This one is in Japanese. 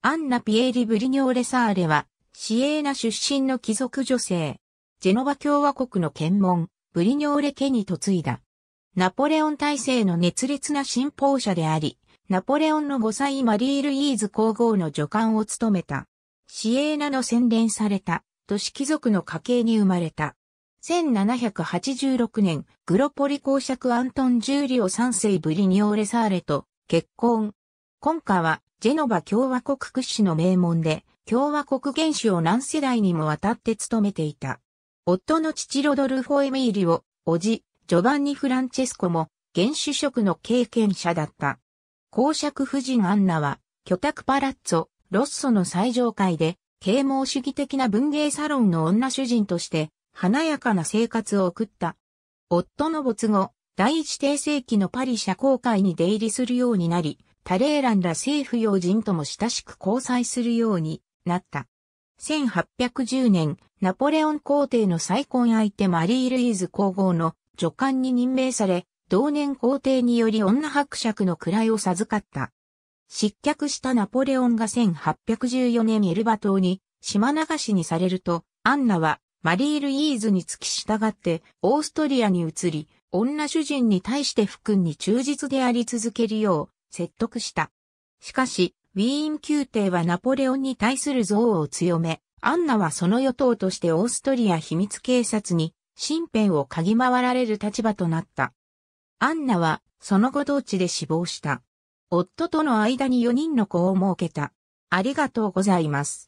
アンナ・ピエーリ・ブリニョーレ・サーレは、シエーナ出身の貴族女性。ジェノバ共和国の検問、ブリニョーレ家に嫁いだ。ナポレオン体制の熱烈な信奉者であり、ナポレオンの5歳マリー・ルイーズ皇后の助官を務めた。シエーナの洗練された、都市貴族の家系に生まれた。1786年、グロポリ公爵アントン・ジューリオ3世ブリニョーレ・サーレと結婚。今夏は、ジェノバ共和国屈指の名門で、共和国元首を何世代にもわたって務めていた。夫の父ロドルフォ・エミーリオ、叔父、ジョバンニ・フランチェスコも、元首職の経験者だった。公爵夫人アンナは、居宅パラッツォ、ロッソの最上階で、啓蒙主義的な文芸サロンの女主人として、華やかな生活を送った。夫の没後、第一帝世紀のパリ社交界に出入りするようになり、タレーランら政府要人とも親しく交際するようになった。1810年、ナポレオン皇帝の再婚相手マリー・ルイーズ皇后の助官に任命され、同年皇帝により女伯爵の位を授かった。失脚したナポレオンが1814年エルバ島に島流しにされると、アンナはマリー・ルイーズに付き従ってオーストリアに移り、女主人に対して福君に忠実であり続けるよう説得した。しかし、ウィーン宮廷はナポレオンに対する憎悪を強め、アンナはその与党としてオーストリア秘密警察に身辺を嗅ぎ回られる立場となった。アンナはその後同地で死亡した。夫との間に4人の子を設けた。ありがとうございます。